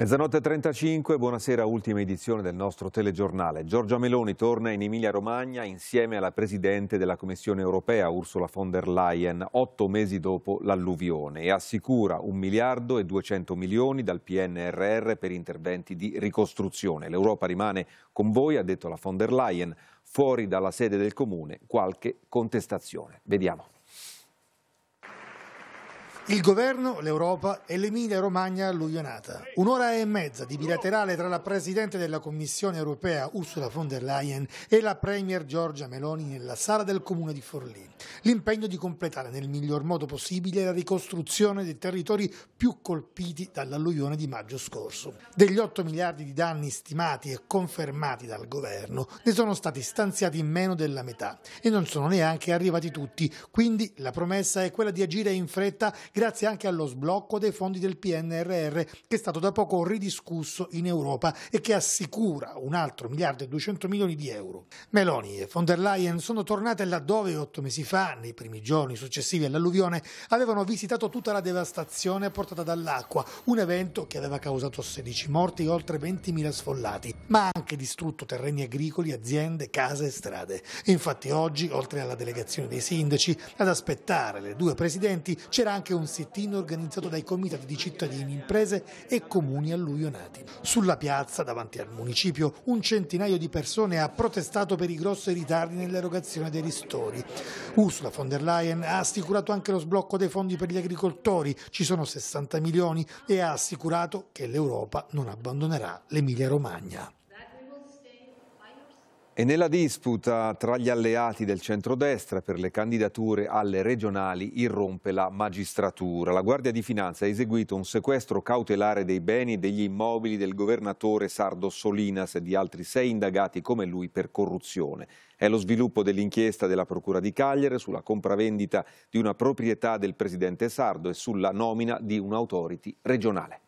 Mezzanotte 35, buonasera, ultima edizione del nostro telegiornale. Giorgia Meloni torna in Emilia-Romagna insieme alla Presidente della Commissione europea, Ursula von der Leyen, otto mesi dopo l'alluvione e assicura un miliardo e 200 milioni dal PNRR per interventi di ricostruzione. L'Europa rimane con voi, ha detto la von der Leyen, fuori dalla sede del Comune qualche contestazione. Vediamo. Il governo, l'Europa e l'Emilia Romagna alluvionata. Un'ora e mezza di bilaterale tra la Presidente della Commissione europea Ursula von der Leyen e la Premier Giorgia Meloni nella sala del comune di Forlì. L'impegno di completare nel miglior modo possibile la ricostruzione dei territori più colpiti dall'alluvione di maggio scorso. Degli 8 miliardi di danni stimati e confermati dal governo ne sono stati stanziati meno della metà e non sono neanche arrivati tutti, quindi la promessa è quella di agire in fretta grazie anche allo sblocco dei fondi del PNRR che è stato da poco ridiscusso in Europa e che assicura un altro miliardo e 200 milioni di euro. Meloni e von der Leyen sono tornate laddove otto mesi fa, nei primi giorni successivi all'alluvione, avevano visitato tutta la devastazione portata dall'acqua, un evento che aveva causato 16 morti e oltre 20.000 sfollati, ma anche distrutto terreni agricoli, aziende, case e strade. Infatti oggi, oltre alla delegazione dei sindaci, ad aspettare le due presidenti c'era anche un sit-in organizzato dai comitati di cittadini, imprese e comuni alluvionati. Sulla piazza, davanti al municipio, un centinaio di persone ha protestato per i grossi ritardi nell'erogazione dei ristori. Ursula von der Leyen ha assicurato anche lo sblocco dei fondi per gli agricoltori, ci sono 60 milioni, e ha assicurato che l'Europa non abbandonerà l'Emilia Romagna. E nella disputa tra gli alleati del centrodestra per le candidature alle regionali irrompe la magistratura. La Guardia di Finanza ha eseguito un sequestro cautelare dei beni e degli immobili del governatore Sardo Solinas e di altri sei indagati come lui per corruzione. È lo sviluppo dell'inchiesta della Procura di Cagliere sulla compravendita di una proprietà del presidente Sardo e sulla nomina di un'autority regionale.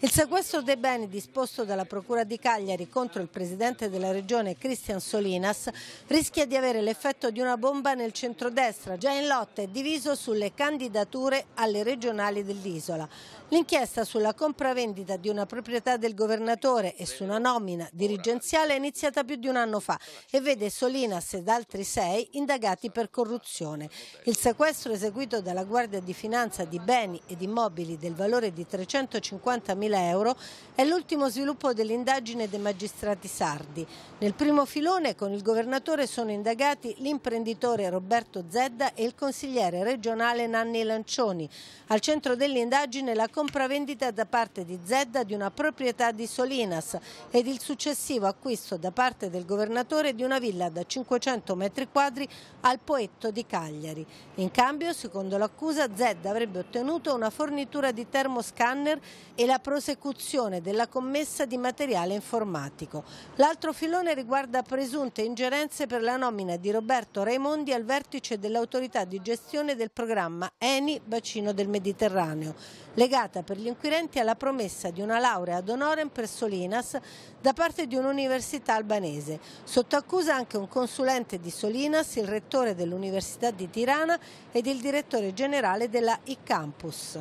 Il sequestro dei beni disposto dalla Procura di Cagliari contro il presidente della regione Cristian Solinas rischia di avere l'effetto di una bomba nel centrodestra, già in lotta e diviso sulle candidature alle regionali dell'isola. L'inchiesta sulla compravendita di una proprietà del governatore e su una nomina dirigenziale è iniziata più di un anno fa e vede Solinas ed altri sei indagati per corruzione. Il sequestro eseguito dalla Guardia di Finanza di beni ed immobili del valore di 350 mila euro è l'ultimo sviluppo dell'indagine dei magistrati sardi. Nel primo filone con il governatore sono indagati l'imprenditore Roberto Zedda e il consigliere regionale Nanni Lancioni. Al centro dell'indagine la compravendita da parte di Zedda di una proprietà di Solinas ed il successivo acquisto da parte del governatore di una villa da 500 metri quadri al Poetto di Cagliari. In cambio, secondo l'accusa, Zedda avrebbe ottenuto una fornitura di termoscanner e la proprietà prosecuzione della commessa di materiale informatico. L'altro filone riguarda presunte ingerenze per la nomina di Roberto Raimondi al vertice dell'autorità di gestione del programma ENI Bacino del Mediterraneo, legata per gli inquirenti alla promessa di una laurea ad honorem per Solinas da parte di un'università albanese. Sotto accusa anche un consulente di Solinas, il rettore dell'Università di Tirana ed il direttore generale della Campus.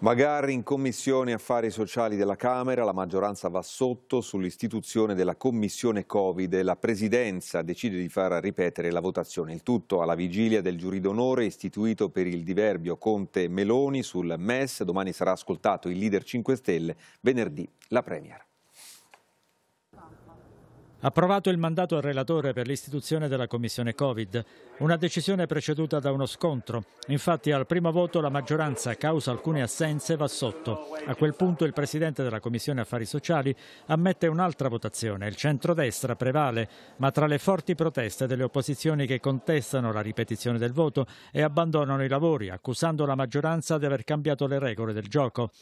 Magari in Commissione Affari Sociali della Camera la maggioranza va sotto sull'istituzione della Commissione Covid e la Presidenza decide di far ripetere la votazione. Il tutto alla vigilia del giurì d'onore istituito per il diverbio Conte-Meloni sul MES. Domani sarà ascoltato il leader 5 Stelle, venerdì la Premier. Approvato il mandato al relatore per l'istituzione della Commissione Covid, una decisione preceduta da uno scontro. Infatti al primo voto la maggioranza, causa alcune assenze, va sotto. A quel punto il Presidente della Commissione Affari Sociali ammette un'altra votazione. Il centrodestra prevale, ma tra le forti proteste delle opposizioni che contestano la ripetizione del voto e abbandonano i lavori, accusando la maggioranza di aver cambiato le regole del gioco.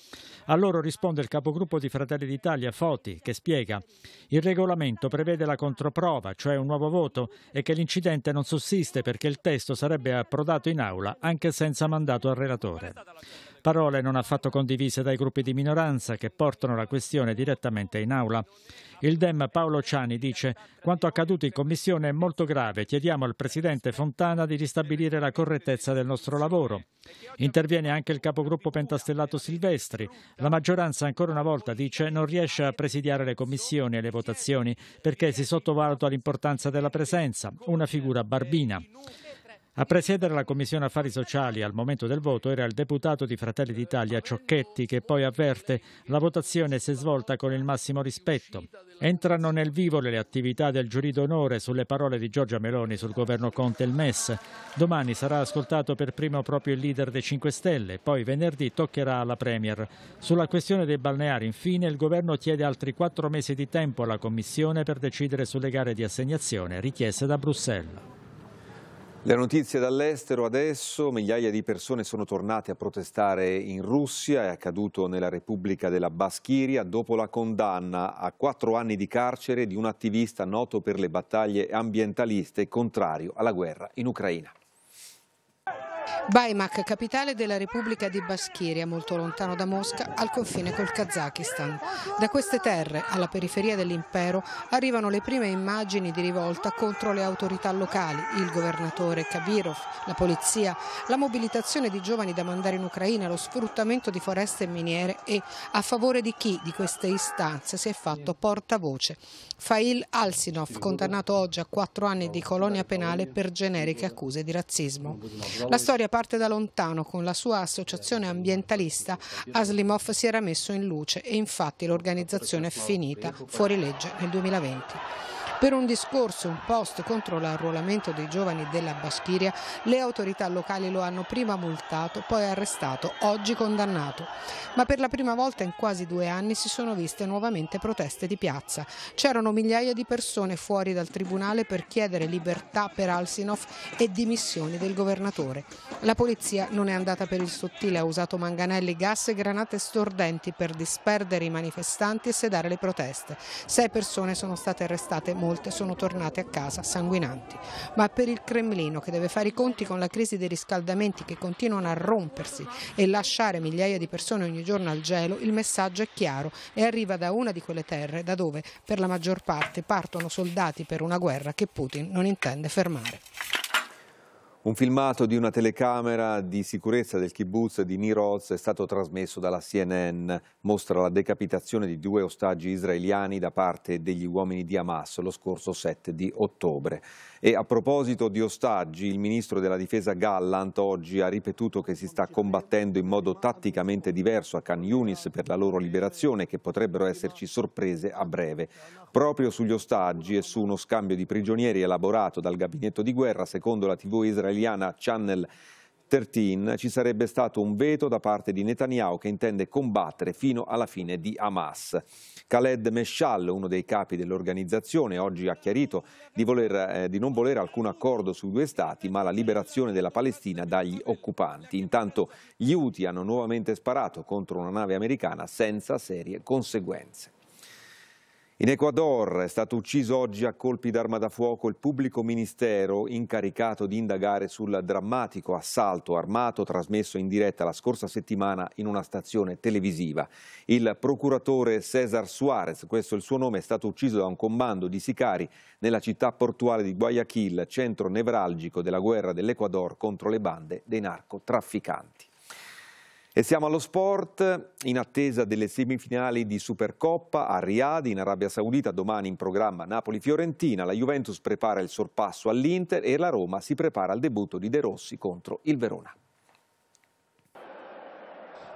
A loro risponde il capogruppo di Fratelli d'Italia, Foti, che spiega il regolamento prevede prevede la controprova, cioè un nuovo voto, e che l'incidente non sussiste perché il testo sarebbe approdato in aula anche senza mandato al relatore. Parole non affatto condivise dai gruppi di minoranza che portano la questione direttamente in aula. Il Dem Paolo Ciani dice quanto accaduto in commissione è molto grave, chiediamo al Presidente Fontana di ristabilire la correttezza del nostro lavoro. Interviene anche il capogruppo pentastellato Silvestri. La maggioranza ancora una volta dice non riesce a presidiare le commissioni e le votazioni perché si sottovaluta l'importanza della presenza, una figura barbina. A presiedere la Commissione Affari Sociali al momento del voto era il deputato di Fratelli d'Italia Ciocchetti che poi avverte la votazione si è svolta con il massimo rispetto. Entrano nel vivo le attività del giurì d'onore sulle parole di Giorgia Meloni sul governo Conte e il MES. Domani sarà ascoltato per primo proprio il leader dei 5 Stelle, poi venerdì toccherà alla Premier. Sulla questione dei balneari infine il governo chiede altri quattro mesi di tempo alla Commissione per decidere sulle gare di assegnazione richieste da Bruxelles. Le notizie dall'estero adesso, migliaia di persone sono tornate a protestare in Russia, è accaduto nella Repubblica della Baschiria dopo la condanna a quattro anni di carcere di un attivista noto per le battaglie ambientaliste contrario alla guerra in Ucraina. Baimak, capitale della Repubblica di Baschiria, molto lontano da Mosca, al confine col Kazakistan. Da queste terre, alla periferia dell'impero, arrivano le prime immagini di rivolta contro le autorità locali, il governatore Kabirov, la polizia, la mobilitazione di giovani da mandare in Ucraina, lo sfruttamento di foreste e miniere e a favore di chi di queste istanze si è fatto portavoce. Fail Alsinov, condannato oggi a quattro anni di colonia penale per generiche accuse di razzismo. La storia parte da lontano con la sua associazione ambientalista, Aslimov si era messo in luce e infatti l'organizzazione è finita fuori legge nel 2020. Per un discorso, un post contro l'arruolamento dei giovani della Baschiria, le autorità locali lo hanno prima multato, poi arrestato, oggi condannato. Ma per la prima volta in quasi due anni si sono viste nuovamente proteste di piazza. C'erano migliaia di persone fuori dal tribunale per chiedere libertà per Alsinov e dimissioni del governatore. La polizia non è andata per il sottile, ha usato manganelli, gas e granate stordenti per disperdere i manifestanti e sedare le proteste. Sei persone sono state arrestate molto molte sono tornate a casa sanguinanti. Ma per il Cremlino, che deve fare i conti con la crisi dei riscaldamenti che continuano a rompersi e lasciare migliaia di persone ogni giorno al gelo, il messaggio è chiaro e arriva da una di quelle terre da dove, per la maggior parte, partono soldati per una guerra che Putin non intende fermare. Un filmato di una telecamera di sicurezza del kibbutz di Niroz è stato trasmesso dalla CNN. Mostra la decapitazione di due ostaggi israeliani da parte degli uomini di Hamas lo scorso 7 di ottobre. E a proposito di ostaggi, il ministro della difesa Gallant oggi ha ripetuto che si sta combattendo in modo tatticamente diverso a Khan Yunis per la loro liberazione e che potrebbero esserci sorprese a breve. Proprio sugli ostaggi e su uno scambio di prigionieri elaborato dal gabinetto di guerra, secondo la TV israeliana, israeliana Channel 13 ci sarebbe stato un veto da parte di Netanyahu che intende combattere fino alla fine di Hamas. Khaled Meshal, uno dei capi dell'organizzazione, oggi ha chiarito di, voler, eh, di, non volere alcun accordo sui due stati, ma la liberazione della Palestina dagli occupanti. Intanto gli UTI hanno nuovamente sparato contro una nave americana senza serie conseguenze. In Ecuador è stato ucciso oggi a colpi d'arma da fuoco il pubblico ministero incaricato di indagare sul drammatico assalto armato trasmesso in diretta la scorsa settimana in una stazione televisiva. Il procuratore Cesar Suarez, questo è il suo nome, è stato ucciso da un comando di sicari nella città portuale di Guayaquil, centro nevralgico della guerra dell'Ecuador contro le bande dei narcotrafficanti. E siamo allo sport, in attesa delle semifinali di Supercoppa a Riyadh in Arabia Saudita, domani in programma Napoli-Fiorentina, la Juventus prepara il sorpasso all'Inter e la Roma si prepara al debutto di De Rossi contro il Verona.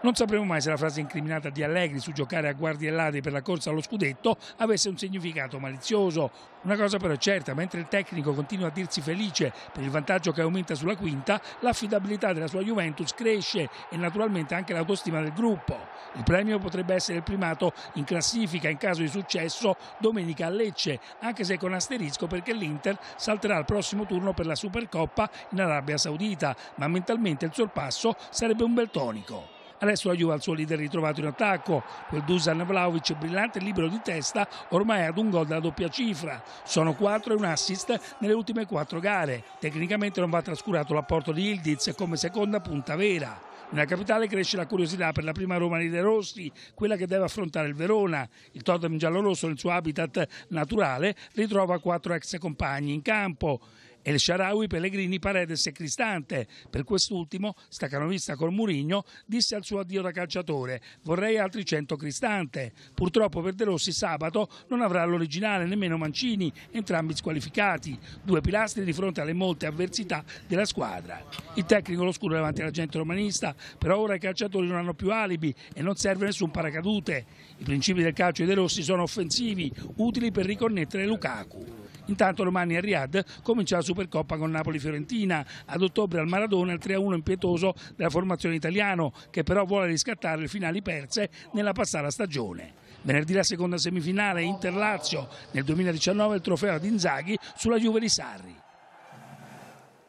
Non sapremo mai se la frase incriminata di Allegri su giocare a guardie e ladri per la corsa allo scudetto avesse un significato malizioso. Una cosa però è certa, mentre il tecnico continua a dirsi felice per il vantaggio che aumenta sulla quinta, l'affidabilità della sua Juventus cresce e naturalmente anche l'autostima del gruppo. Il premio potrebbe essere il primato in classifica in caso di successo domenica a Lecce, anche se con asterisco perché l'Inter salterà al prossimo turno per la Supercoppa in Arabia Saudita, ma mentalmente il sorpasso sarebbe un bel tonico. Adesso la Juve ha il suo leader ritrovato in attacco, quel Dusan Vlaovic brillante libero di testa, ormai ad un gol della doppia cifra. Sono 4 e un assist nelle ultime 4 gare. Tecnicamente non va trascurato l'apporto di Ildiz come seconda punta vera. Nella capitale cresce la curiosità per la prima Roma di De Rossi, quella che deve affrontare il Verona. Il totem giallorosso nel suo habitat naturale ritrova quattro ex compagni in campo. El Sharawi, Pellegrini, Paredes e Cristante. Per quest'ultimo, staccanovista col Murigno, disse al suo addio da calciatore vorrei altri 100 Cristante. Purtroppo per De Rossi sabato non avrà l'originale nemmeno Mancini, entrambi squalificati, due pilastri di fronte alle molte avversità della squadra. Il tecnico lo scuro davanti alla gente romanista, però ora i calciatori non hanno più alibi e non serve nessun paracadute. I principi del calcio di De Rossi sono offensivi, utili per riconnettere Lukaku. Intanto domani a Riyadh comincia la Supercoppa con Napoli-Fiorentina, ad ottobre al Maradona il 3-1 impietoso della formazione italiano che però vuole riscattare le finali perse nella passata stagione. Venerdì la seconda semifinale Inter-Lazio, nel 2019 il trofeo ad Inzaghi sulla Juve di Sarri.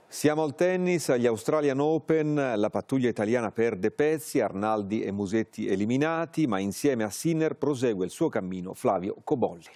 Siamo al tennis, agli Australian Open, la pattuglia italiana perde pezzi, Arnaldi e Musetti eliminati, ma insieme a Sinner prosegue il suo cammino Flavio Cobolli.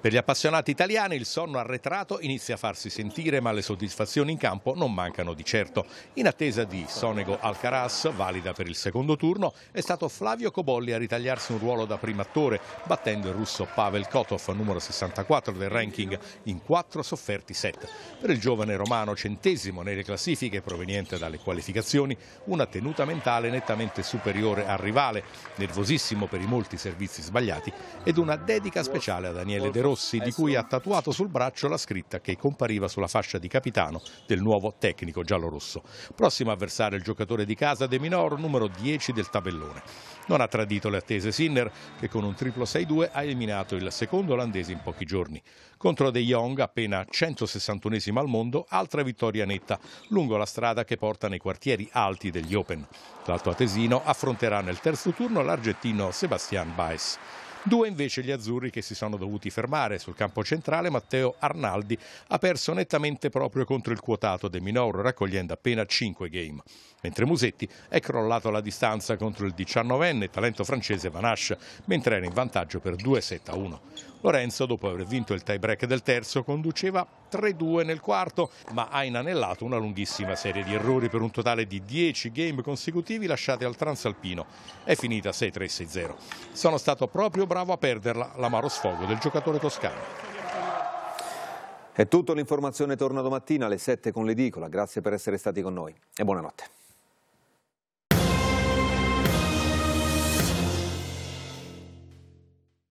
Per gli appassionati italiani il sonno arretrato inizia a farsi sentire, ma le soddisfazioni in campo non mancano di certo. In attesa di Sonego Alcaraz, valida per il secondo turno, è stato Flavio Cobolli a ritagliarsi un ruolo da primo attore, battendo il russo Pavel Kotov, numero 64 del ranking, in quattro sofferti set. Per il giovane romano centesimo nelle classifiche proveniente dalle qualificazioni, una tenuta mentale nettamente superiore al rivale, nervosissimo per i molti servizi sbagliati ed una dedica speciale a Daniele De Rossi rossi di cui ha tatuato sul braccio la scritta che compariva sulla fascia di capitano del nuovo tecnico giallorosso. Prossimo avversario il giocatore di casa De Minor, numero 10 del tabellone. Non ha tradito le attese Sinner, che con un triplo 6-2 ha eliminato il secondo olandese in pochi giorni. Contro De Jong, appena 161 al mondo, altra vittoria netta, lungo la strada che porta nei quartieri alti degli Open. L'alto Atesino affronterà nel terzo turno l'argentino Sebastian Baez. Due invece gli azzurri che si sono dovuti fermare sul campo centrale, Matteo Arnaldi ha perso nettamente proprio contro il quotato De Minoru raccogliendo appena 5 game, mentre Musetti è crollato alla distanza contro il 19enne talento francese Vanache, mentre era in vantaggio per 2 7 1. Lorenzo, dopo aver vinto il tie break del terzo, conduceva 3-2 nel quarto, ma ha inanellato una lunghissima serie di errori per un totale di 10 game consecutivi lasciati al Transalpino. È finita 6-3-6-0. Sono stato proprio bravo a perderla, l'amaro sfogo del giocatore toscano. È tutto, l'informazione torna domattina alle 7 con l'edicola. Grazie per essere stati con noi e buonanotte.